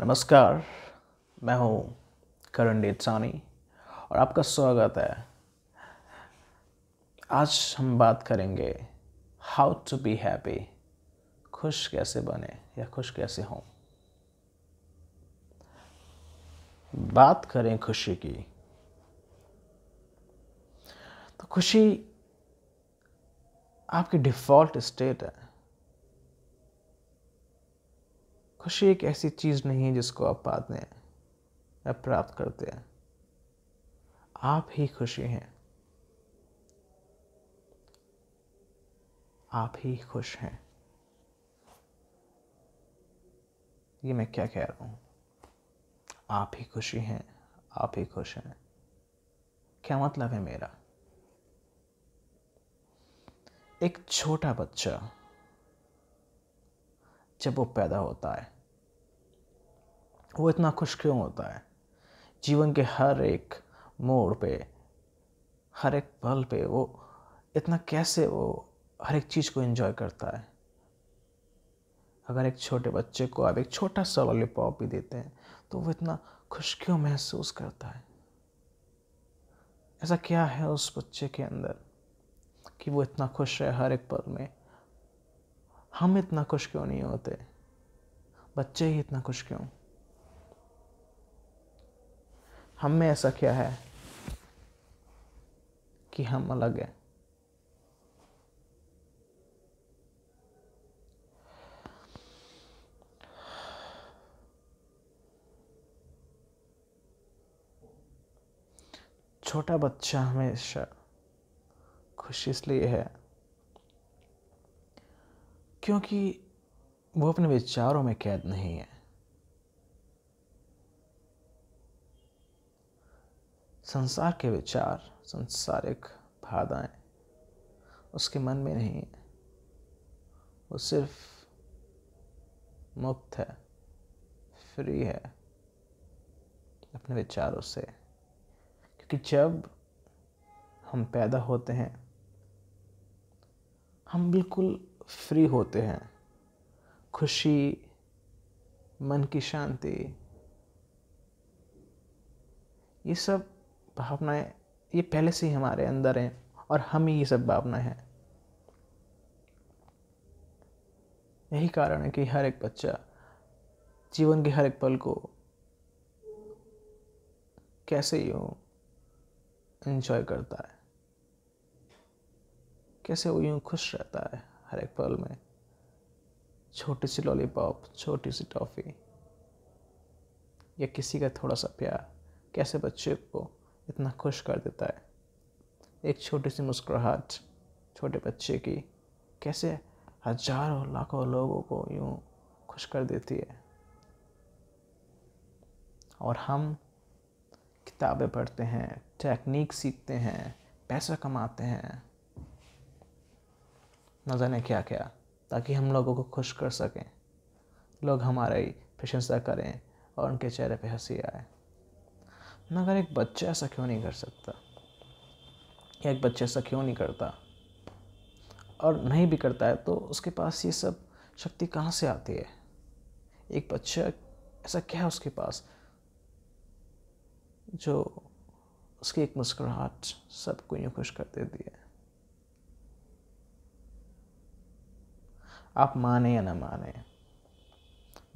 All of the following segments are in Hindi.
नमस्कार मैं हूँ करण डेटसानी और आपका स्वागत है आज हम बात करेंगे हाउ टू बी हैप्पी खुश कैसे बने या खुश कैसे हों बात करें खुशी की तो खुशी आपकी डिफ़ॉल्ट स्टेट है खुशी एक ऐसी चीज़ नहीं है जिसको आप पाते हैं या प्राप्त करते हैं आप ही खुशी हैं आप ही खुश हैं ये मैं क्या कह रहा हूँ आप ही खुशी हैं आप ही खुश हैं क्या मतलब है मेरा एक छोटा बच्चा जब वो पैदा होता है वो इतना खुश क्यों होता है जीवन के हर एक मोड़ पे हर एक पल पे वो इतना कैसे वो हर एक चीज़ को एंजॉय करता है अगर एक छोटे बच्चे को आप एक छोटा सा लॉलीपॉप भी देते हैं तो वो इतना खुश क्यों महसूस करता है ऐसा क्या है उस बच्चे के अंदर कि वो इतना खुश है हर एक पल में हम इतना खुश क्यों नहीं होते बच्चे ही इतना खुश क्यों हम में ऐसा क्या है कि हम अलग हैं छोटा बच्चा हमेशा खुश इसलिए है क्योंकि वो अपने विचारों में कैद नहीं है संसार के विचार संसारिक बाधाएं उसके मन में नहीं है वो सिर्फ मुक्त है फ्री है अपने विचारों से क्योंकि जब हम पैदा होते हैं हम बिल्कुल फ्री होते हैं खुशी मन की शांति ये सब भावनाएं ये पहले से ही हमारे अंदर हैं और हम ही ये सब भावनाएं हैं यही कारण है कि हर एक बच्चा जीवन के हर एक पल को कैसे यूँ इन्जॉय करता है कैसे वो यूँ खुश रहता है हर एक पल में छोटी सी लॉलीपॉप छोटी सी टॉफ़ी या किसी का थोड़ा सा प्यार कैसे बच्चे को इतना खुश कर देता है एक छोटी सी मुस्कुराहट छोटे बच्चे की कैसे हजारों लाखों लोगों को यूँ खुश कर देती है और हम किताबें पढ़ते हैं टेक्निक सीखते हैं पैसा कमाते हैं न जाने क्या क्या ताकि हम लोगों को खुश कर सकें लोग हमारी प्रशंसा करें और उनके चेहरे पे हंसी आए मगर अगर एक बच्चा ऐसा क्यों नहीं कर सकता या एक बच्चा ऐसा क्यों नहीं करता और नहीं भी करता है तो उसके पास ये सब शक्ति कहाँ से आती है एक बच्चा ऐसा क्या है उसके पास जो उसकी एक मुस्कुराहट सबको यूँ खुश कर देती है आप माने या ना माने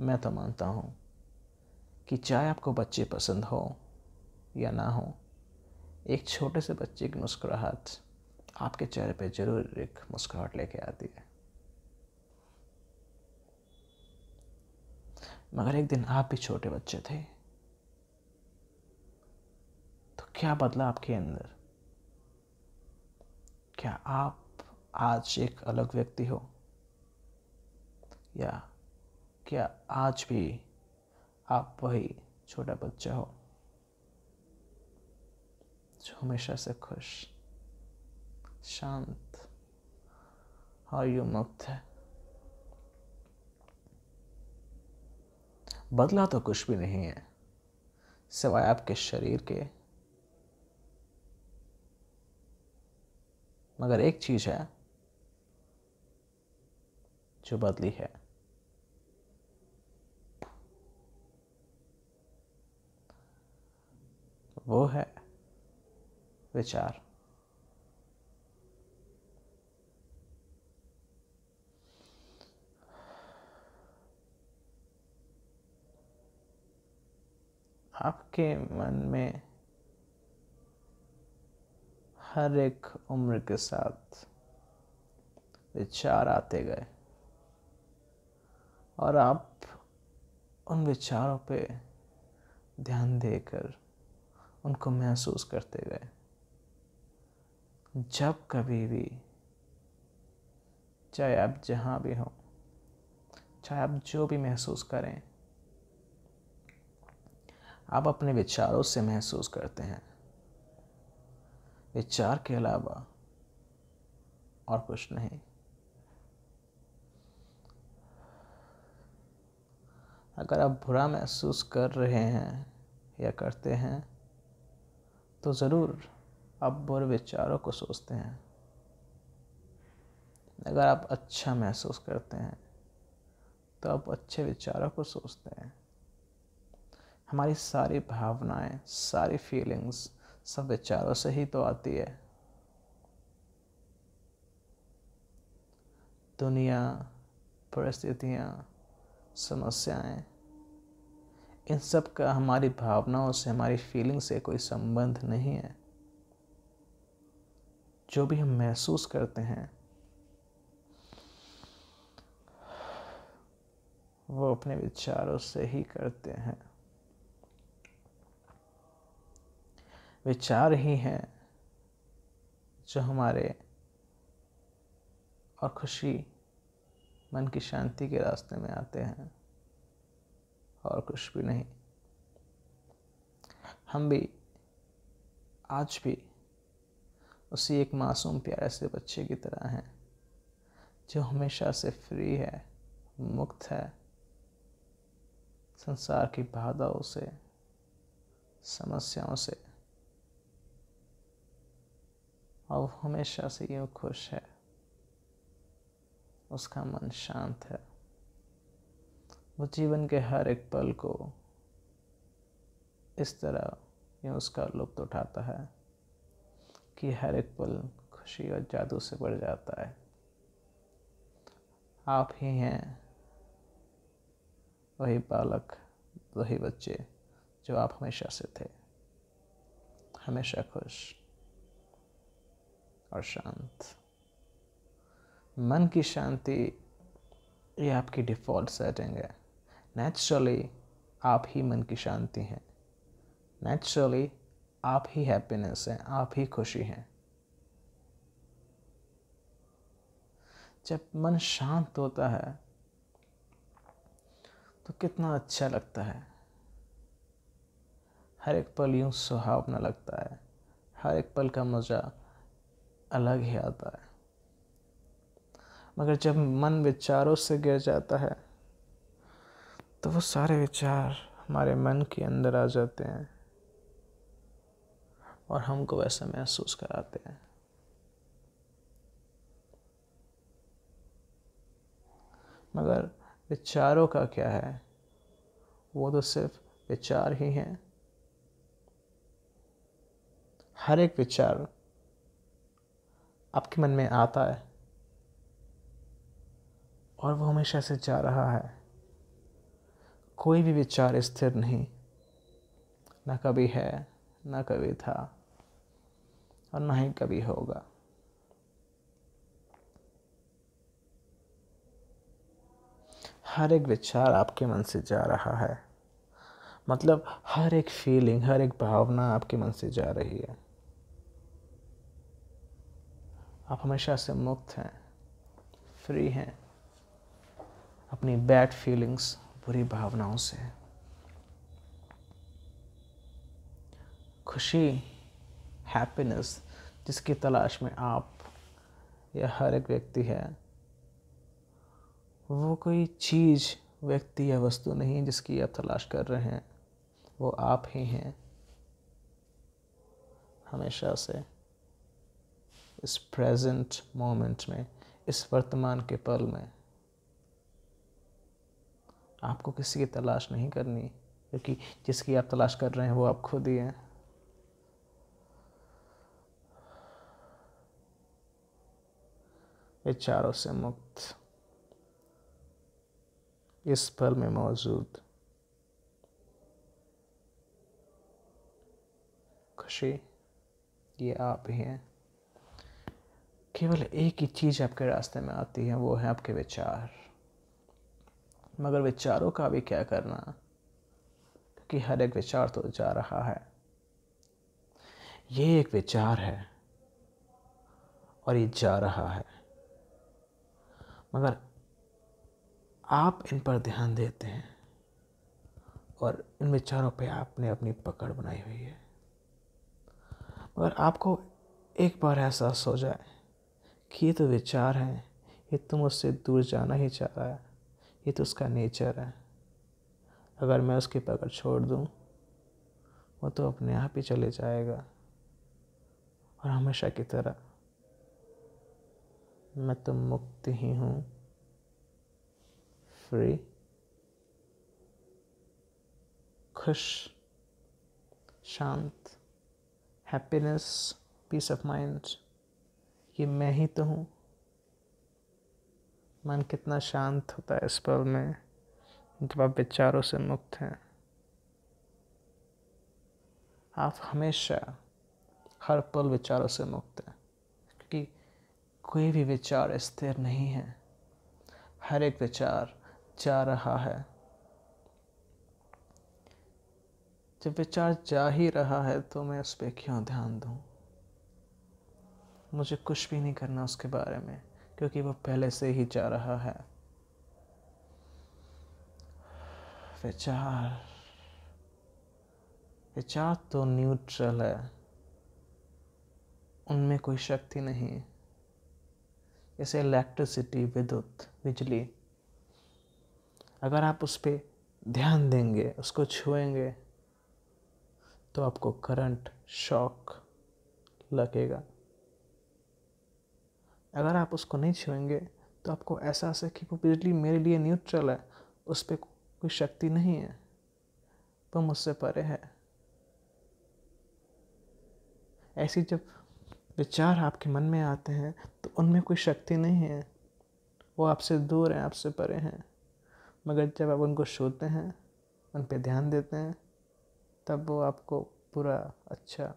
मैं तो मानता हूँ कि चाहे आपको बच्चे पसंद हों या ना हो एक छोटे से बच्चे की मुस्कुराहट आपके चेहरे पे ज़रूर एक मुस्कुराहट लेके आती है मगर एक दिन आप भी छोटे बच्चे थे तो क्या बदला आपके अंदर क्या आप आज एक अलग व्यक्ति हो या क्या आज भी आप वही छोटा बच्चा हो जो हमेशा से खुश शांत आयु मुक्त है बदला तो कुछ भी नहीं है सिवाय आपके शरीर के मगर एक चीज़ है जो बदली है वो है विचार आपके मन में हर एक उम्र के साथ विचार आते गए और आप उन विचारों पे ध्यान देकर उनको महसूस करते गए जब कभी भी चाहे आप जहाँ भी हों चाहे आप जो भी महसूस करें आप अपने विचारों से महसूस करते हैं विचार के अलावा और कुछ नहीं अगर आप बुरा महसूस कर रहे हैं या करते हैं तो ज़रूर आप बुरे विचारों को सोचते हैं अगर आप अच्छा महसूस करते हैं तो आप अच्छे विचारों को सोचते हैं हमारी सारी भावनाएं सारी फीलिंग्स सब विचारों से ही तो आती है दुनिया परिस्थितियाँ समस्याएं इन सब का हमारी भावनाओं से हमारी फीलिंग से कोई संबंध नहीं है जो भी हम महसूस करते हैं वो अपने विचारों से ही करते हैं विचार ही हैं जो हमारे और खुशी मन की शांति के रास्ते में आते हैं और कुछ भी नहीं हम भी आज भी उसी एक मासूम प्यारे से बच्चे की तरह हैं जो हमेशा से फ्री है मुक्त है संसार की बाधाओं से समस्याओं से और हमेशा से यूँ खुश है उसका मन शांत है वो जीवन के हर एक पल को इस तरह यूँ उसका लुप्त उठाता है कि हर एक पल खुशी और जादू से बढ़ जाता है आप ही हैं वही बालक वही बच्चे जो आप हमेशा से थे हमेशा खुश और शांत मन की शांति ये आपकी डिफ़ॉल्ट सेटिंग है नेचुरली आप ही मन की शांति हैं नेचुरली आप ही हैप्पीनेस हैं आप ही खुशी हैं जब मन शांत होता है तो कितना अच्छा लगता है हर एक पल यूँ सुहावना लगता है हर एक पल का मज़ा अलग ही आता है मगर जब मन विचारों से गिर जाता है तो वो सारे विचार हमारे मन के अंदर आ जाते हैं और हमको वैसा महसूस कराते हैं मगर विचारों का क्या है वो तो सिर्फ विचार ही हैं हर एक विचार आपके मन में आता है और वो हमेशा से जा रहा है कोई भी विचार स्थिर नहीं ना कभी है ना कभी था और ना ही कभी होगा हर एक विचार आपके मन से जा रहा है मतलब हर एक फीलिंग हर एक भावना आपके मन से जा रही है आप हमेशा से मुक्त हैं फ्री हैं अपनी बैड फीलिंग्स बुरी भावनाओं से खुशी हैप्पीनेस जिसकी तलाश में आप या हर एक व्यक्ति है वो कोई चीज़ व्यक्ति या वस्तु नहीं जिसकी आप तलाश कर रहे हैं वो आप ही हैं हमेशा से इस प्रेजेंट मोमेंट में इस वर्तमान के पल में आपको किसी की तलाश नहीं करनी क्योंकि जिसकी आप तलाश कर रहे हैं वो आप खुद ही हैं विचारों से मुक्त इस पल में मौजूद खुशी ये आप ही हैं केवल एक ही चीज़ आपके रास्ते में आती है वो है आपके विचार मगर विचारों का भी क्या करना क्योंकि हर एक विचार तो जा रहा है ये एक विचार है और ये जा रहा है मगर आप इन पर ध्यान देते हैं और इन विचारों पे आपने अपनी पकड़ बनाई हुई है मगर आपको एक बार एहसास हो जाए कि ये तो विचार हैं ये तो उससे दूर जाना ही चाह रहा है ये तो उसका नेचर है अगर मैं उसकी पकड़ छोड़ दूँ वो तो अपने आप ही चले जाएगा और हमेशा की तरह मैं तो मुक्त ही हूँ फ्री खुश शांत हैप्पीनेस पीस ऑफ माइंड ये मैं ही तो हूँ मन कितना शांत होता है इस पल में जब आप विचारों से मुक्त हैं आप हमेशा हर पल विचारों से मुक्त हैं कोई भी विचार स्थिर नहीं है हर एक विचार जा रहा है जब विचार जा ही रहा है तो मैं उस पर क्यों ध्यान दूँ मुझे कुछ भी नहीं करना उसके बारे में क्योंकि वो पहले से ही जा रहा है विचार विचार तो न्यूट्रल है उनमें कोई शक्ति नहीं जैसे इलेक्ट्रिसिटी विद्युत बिजली अगर आप उस पर ध्यान देंगे उसको छुएंगे तो आपको करंट शॉक लगेगा अगर आप उसको नहीं छुएंगे तो आपको एहसास है कि वो बिजली मेरे लिए न्यूट्रल है उस पर कोई शक्ति नहीं है वो तो मुझसे परे है ऐसी जब विचार आपके मन में आते हैं तो उनमें कोई शक्ति नहीं है वो आपसे दूर हैं आपसे परे हैं मगर जब आप उनको छूते हैं उन पर ध्यान देते हैं तब वो आपको पूरा अच्छा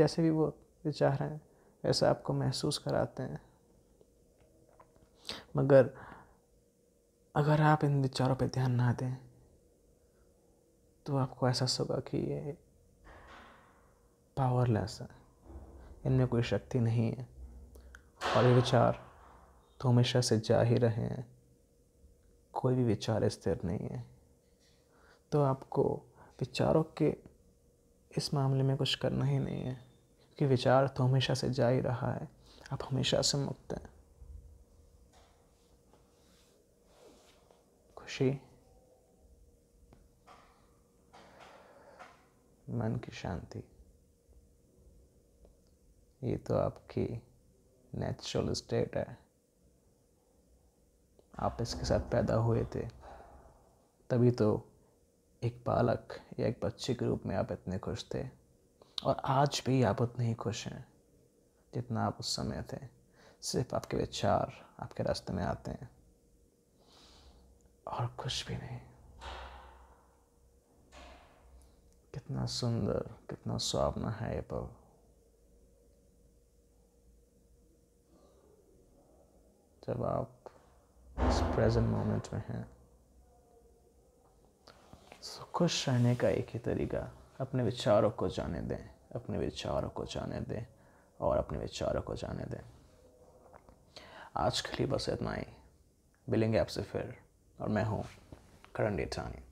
जैसे भी वो विचार हैं वैसा आपको महसूस कराते हैं मगर अगर आप इन विचारों पर ध्यान ना दें तो आपको एहसास होगा कि ये पावरलेस है इनमें कोई शक्ति नहीं है और ये विचार तो हमेशा से जा ही रहे हैं कोई भी विचार स्थिर नहीं है तो आपको विचारों के इस मामले में कुछ करना ही नहीं है क्योंकि विचार तो हमेशा से जा ही रहा है आप हमेशा से मुक्त हैं खुशी मन की शांति ये तो आपकी नेचुरल स्टेट है आप इसके साथ पैदा हुए थे तभी तो एक बालक या एक बच्चे के रूप में आप इतने खुश थे और आज भी आप उतने ही खुश हैं जितना आप उस समय थे सिर्फ आपके विचार आपके रास्ते में आते हैं और कुछ भी नहीं कितना सुंदर कितना सुहावना है ये पल जब आप इस प्रेजेंट मोमेंट में हैं सो तो खुश रहने का एक ही तरीका अपने विचारों को जाने दें अपने विचारों को जाने दें और अपने विचारों को जाने दें आज के लिए बस इतना ही मिलेंगे आपसे फिर और मैं हूँ करण डेटानी